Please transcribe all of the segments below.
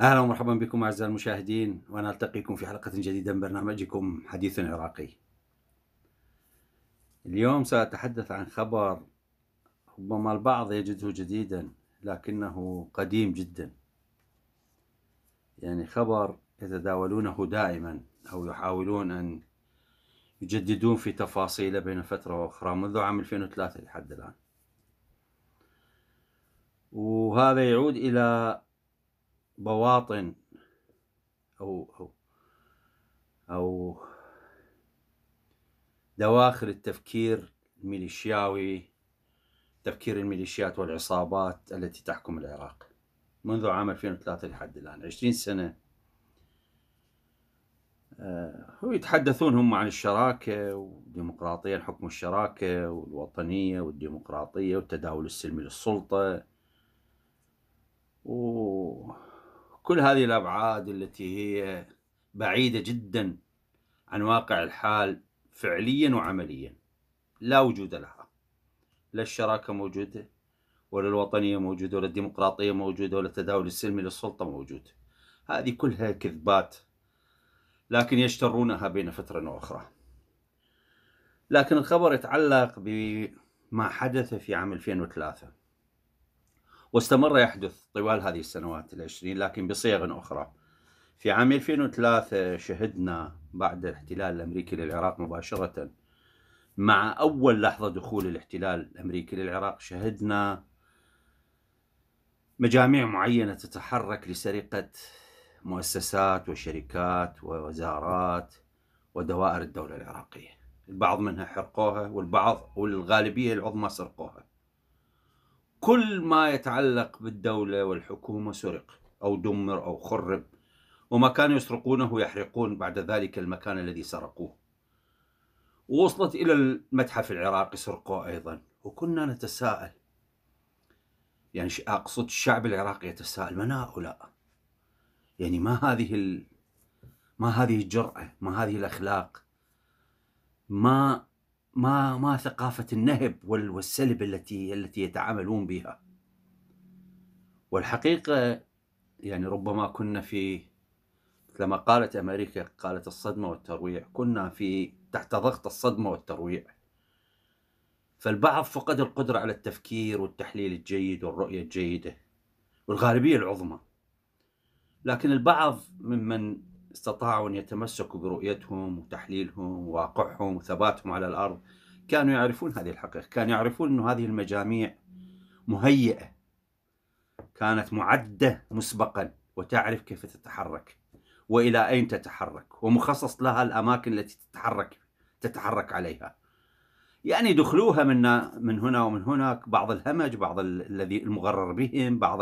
اهلا ومرحبا بكم اعزائي المشاهدين وانا التقيكم في حلقه جديده من برنامجكم حديث عراقي. اليوم ساتحدث عن خبر ربما البعض يجده جديدا لكنه قديم جدا. يعني خبر يتداولونه دائما أو يحاولون أن يجددون في تفاصيله بين فترة وأخرى منذ عام 2003 لحد الآن وهذا يعود إلى بواطن أو أو أو دواخل التفكير الميليشياوي تفكير الميليشيات والعصابات التي تحكم العراق منذ عام 2003 لحد الآن 20 سنة آه، ويتحدثون هم عن الشراكة والديمقراطية حكم الشراكة والوطنية والديمقراطية والتداول السلمي للسلطة وكل هذه الأبعاد التي هي بعيدة جدا عن واقع الحال فعليا وعمليا لا وجود لها لا الشراكة موجودة ولا الوطنية موجودة ولا الديمقراطية موجودة ولا التداول السلمي للسلطة موجود هذه كلها كذبات لكن يشترونها بين فترة وأخرى لكن الخبر يتعلق بما حدث في عام 2003 واستمر يحدث طوال هذه السنوات العشرين لكن بصيغ أخرى في عام 2003 شهدنا بعد الاحتلال الأمريكي للعراق مباشرة مع أول لحظة دخول الاحتلال الأمريكي للعراق شهدنا مجاميع معينة تتحرك لسرقة مؤسسات وشركات ووزارات ودوائر الدولة العراقية البعض منها حرقوها والبعض والغالبية العظمى سرقوها كل ما يتعلق بالدولة والحكومة سرق أو دمر أو خرب وما كانوا يسرقونه يحرقون بعد ذلك المكان الذي سرقوه ووصلت إلى المتحف العراقي سرقوه أيضا وكنا نتساءل يعني اقصد الشعب العراقي يتساءل من هؤلاء؟ يعني ما هذه ال... ما هذه الجرأة، ما هذه الاخلاق، ما ما ما ثقافة النهب والسلب التي التي يتعاملون بها. والحقيقة يعني ربما كنا في لما قالت امريكا قالت الصدمة والترويع، كنا في تحت ضغط الصدمة والترويع. فالبعض فقد القدرة على التفكير والتحليل الجيد والرؤية الجيدة والغالبية العظمى لكن البعض ممن استطاعوا أن يتمسكوا برؤيتهم وتحليلهم وواقعهم وثباتهم على الأرض كانوا يعرفون هذه الحقيقة كانوا يعرفون أن هذه المجاميع مهيئة كانت معدة مسبقا وتعرف كيف تتحرك وإلى أين تتحرك ومخصص لها الأماكن التي تتحرك تتحرك عليها يعني دخلوها من من هنا ومن هناك بعض الهمج بعض الذي المغرر بهم بعض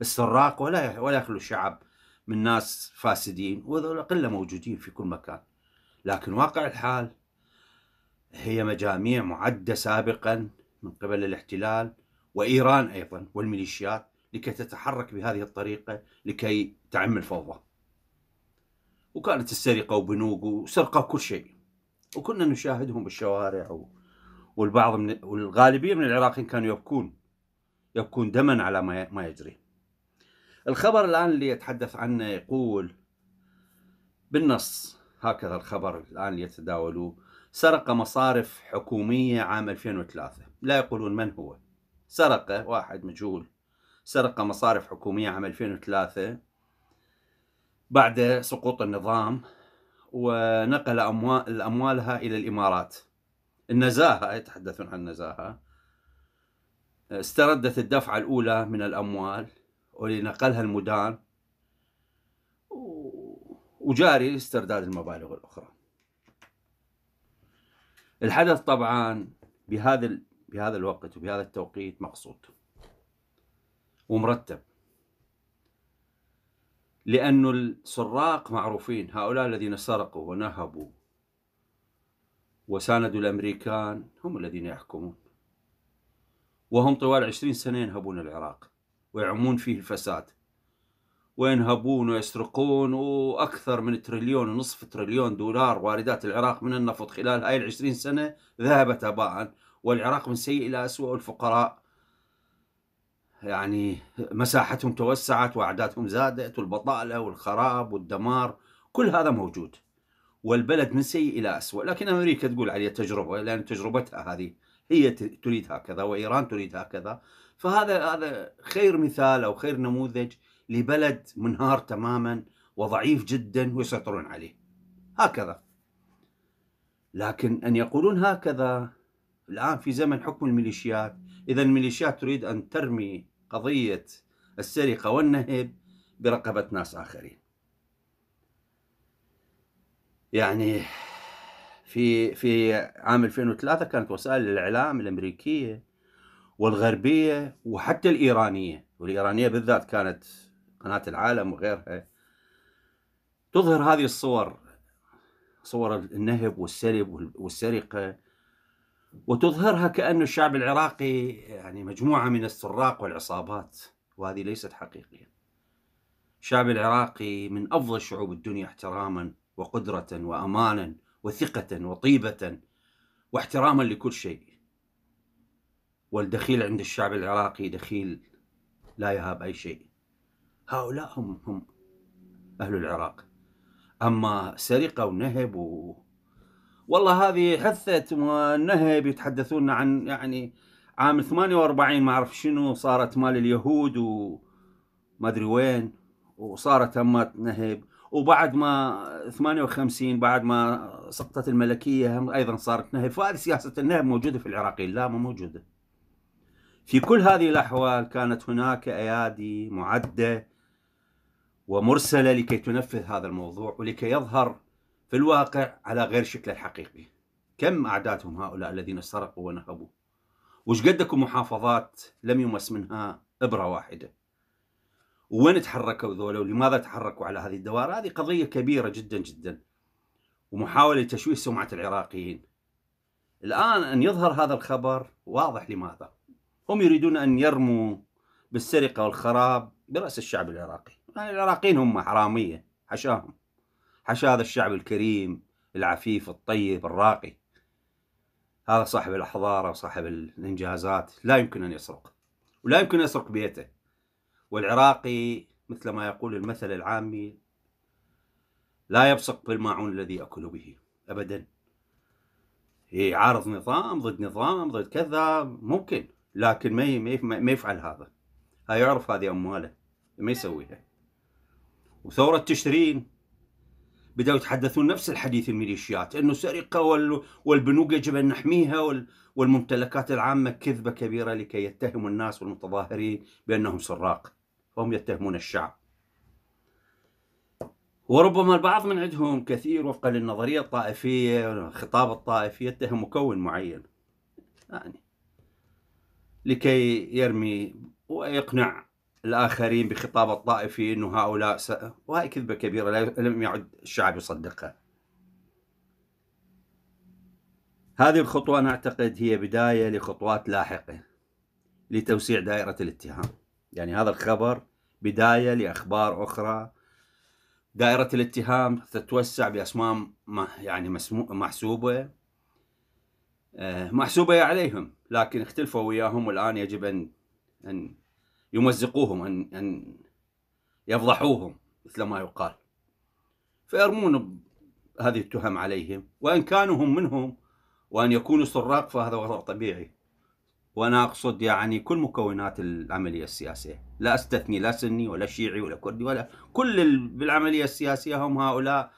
السراق ولا ولا يخلو الشعب من ناس فاسدين وهذول قله موجودين في كل مكان لكن واقع الحال هي مجاميع معده سابقا من قبل الاحتلال وايران ايضا والميليشيات لكي تتحرك بهذه الطريقه لكي تعم الفوضى. وكانت السرقه وبنوق وسرقه كل شيء وكنا نشاهدهم بالشوارع و... والبعض من والغالبيه من العراقيين كانوا يبكون يبكون دما على ما ما يجري. الخبر الان اللي يتحدث عنه يقول بالنص هكذا الخبر الان يتداولوه سرق مصارف حكوميه عام 2003 لا يقولون من هو سرق واحد مجهول سرق مصارف حكوميه عام 2003 بعد سقوط النظام ونقل أموال أموالها إلى الإمارات النزاهة يتحدثون عن النزاهة استردت الدفعة الأولى من الأموال ولنقلها المدان وجاري استرداد المبالغ الأخرى الحدث طبعا بهذا بهذا الوقت وبهذا التوقيت مقصود ومرتب لأن السراق معروفين هؤلاء الذين سرقوا ونهبوا وساندوا الأمريكان هم الذين يحكمون وهم طوال عشرين سنة ينهبون العراق ويعمون فيه الفساد وينهبون ويسرقون وأكثر من تريليون ونصف تريليون دولار واردات العراق من النفط خلال هاي العشرين سنة ذهبت هباء والعراق من سيء إلى أسوأ والفقراء يعني مساحتهم توسعت وأعدادهم زادت والبطالة والخراب والدمار كل هذا موجود والبلد من سيء إلى اسوء، لكن أمريكا تقول عليه تجربة لأن تجربتها هذه هي تريد هكذا وإيران تريد هكذا فهذا هذا خير مثال أو خير نموذج لبلد منهار تماما وضعيف جدا ويسيطرون عليه هكذا لكن أن يقولون هكذا الآن في زمن حكم الميليشيات إذا الميليشيات تريد أن ترمي قضية السرقة والنهب برقبة ناس آخرين يعني في في عام 2003 كانت وسائل الاعلام الامريكيه والغربيه وحتى الايرانيه والايرانيه بالذات كانت قناه العالم وغيرها تظهر هذه الصور صور النهب والسلب والسرقه وتظهرها كأن الشعب العراقي يعني مجموعه من السراق والعصابات وهذه ليست حقيقيه الشعب العراقي من افضل شعوب الدنيا احتراما وقدرة وأمانا وثقة وطيبة واحتراما لكل شيء والدخيل عند الشعب العراقي دخيل لا يهاب أي شيء هؤلاء هم, هم أهل العراق أما سرقة ونهب و... والله هذه حثة والنهب يتحدثون عن يعني عام 48 ما أعرف شنو صارت مال اليهود وما أدري وين وصارت أمات نهب وبعد ما 58 بعد ما سقطت الملكيه هم ايضا صارت نهب سياسه النهب موجوده في العراقيين لا مو موجوده في كل هذه الاحوال كانت هناك ايادي معده ومرسله لكي تنفذ هذا الموضوع ولكي يظهر في الواقع على غير شكله الحقيقي كم اعدادهم هؤلاء الذين سرقوا ونهبوا وش قدكم محافظات لم يمس منها ابره واحده وين تحركوا ذولا ولماذا تحركوا على هذه الدوائر هذه قضية كبيرة جدا جدا ومحاولة تشويه سمعة العراقيين الآن أن يظهر هذا الخبر واضح لماذا هم يريدون أن يرموا بالسرقة والخراب برأس الشعب العراقي يعني العراقيين هم حرامية حشاهم حشا هذا الشعب الكريم العفيف الطيب الراقي هذا صاحب الحضارة وصاحب الإنجازات لا يمكن أن يسرق ولا يمكن أن يسرق بيته والعراقي مثل ما يقول المثل العامي لا يبصق بالماعون الذي أكل به أبدا يعارض إيه، نظام ضد نظام ضد كذا ممكن لكن ما ما يفعل هذا هاي يعرف هذه أمواله ما يسويها وثورة تشرين بدأوا يتحدثون نفس الحديث الميليشيات انه سرقه والبنوك يجب ان نحميها والممتلكات العامه كذبه كبيره لكي يتهموا الناس والمتظاهرين بانهم سراق. هم يتهمون الشعب وربما البعض من عندهم كثير وفقا للنظرية الطائفية خطاب الطائفي يتهم مكون معين يعني لكي يرمي ويقنع الآخرين بخطاب الطائفي أنه هؤلاء س... وهي كذبة كبيرة لم يعد الشعب يصدقها هذه الخطوة أنا أعتقد هي بداية لخطوات لاحقة لتوسيع دائرة الاتهام يعني هذا الخبر بداية لأخبار أخرى دائرة الاتهام تتوسع بأسماء يعني محسوبة آه، محسوبة عليهم لكن اختلفوا وياهم والآن يجب أن أن يمزقوهم أن أن يفضحوهم مثل ما يقال فيرمون هذه التهم عليهم وإن كانوا هم منهم وأن يكونوا سراق فهذا وضع طبيعي وانا اقصد يعني كل مكونات العمليه السياسيه لا استثني لا سني ولا شيعي ولا كردي ولا كل بالعمليه السياسيه هم هؤلاء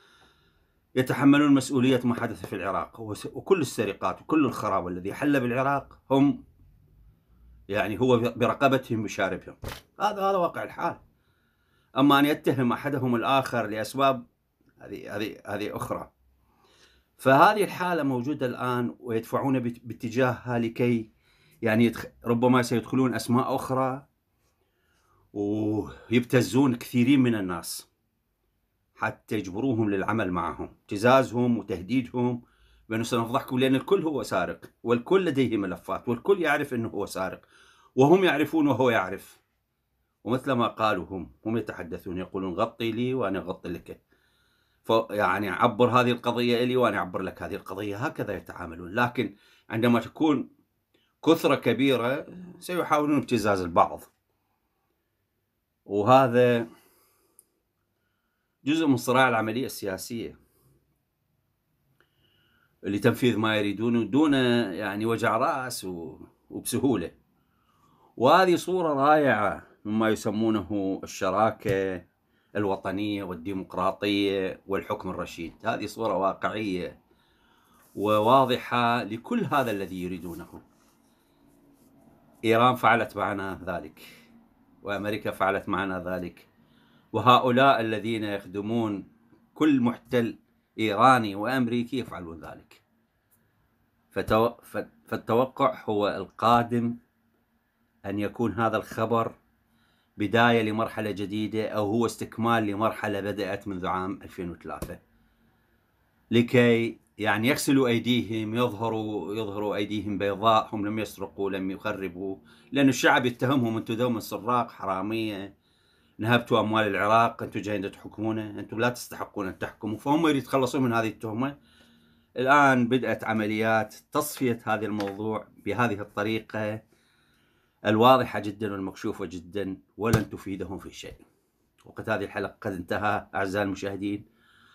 يتحملون مسؤوليه ما حدث في العراق وكل السرقات وكل الخراب الذي حل بالعراق هم يعني هو برقبتهم وشاربهم هذا هذا واقع الحال اما ان يتهم احدهم الاخر لاسباب هذه هذه هذه اخرى فهذه الحاله موجوده الان ويدفعون باتجاهها لكي يعني ربما سيدخلون أسماء أخرى ويبتزون كثيرين من الناس حتى يجبروهم للعمل معهم ابتزازهم وتهديدهم بأنه سنفضحكم لأن الكل هو سارق والكل لديه ملفات والكل يعرف أنه هو سارق وهم يعرفون وهو يعرف ومثل ما قالوا هم هم يتحدثون يقولون غطي لي وأنا أغطي لك يعني عبر هذه القضية لي وأنا أعبر لك هذه القضية هكذا يتعاملون لكن عندما تكون كثرة كبيرة سيحاولون ابتزاز البعض وهذا جزء من صراع العملية السياسية لتنفيذ ما يريدونه دون يعني وجع رأس وبسهولة وهذه صورة رائعة مما يسمونه الشراكة الوطنية والديمقراطية والحكم الرشيد هذه صورة واقعية وواضحة لكل هذا الذي يريدونه إيران فعلت معنا ذلك وأمريكا فعلت معنا ذلك وهؤلاء الذين يخدمون كل محتل إيراني وأمريكي يفعلون ذلك فالتوقع هو القادم أن يكون هذا الخبر بداية لمرحلة جديدة أو هو استكمال لمرحلة بدأت منذ عام 2003 لكي يعني يغسلوا أيديهم يظهروا يظهروا أيديهم بيضاء هم لم يسرقوا لم يخربوا لأن الشعب يتهمهم أنتم دوما سراق حرامية نهبتوا أموال العراق أنتم جايين تحكمونه أنتم لا تستحقون أن تحكموا فهم يريد يتخلصوا من هذه التهمة الآن بدأت عمليات تصفية هذا الموضوع بهذه الطريقة الواضحة جدا والمكشوفة جدا ولن تفيدهم في شيء وقد هذه الحلقة قد انتهى أعزائي المشاهدين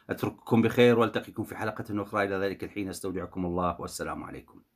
أترككم بخير وألتقيكم في حلقة أخرى إلى ذلك الحين أستودعكم الله والسلام عليكم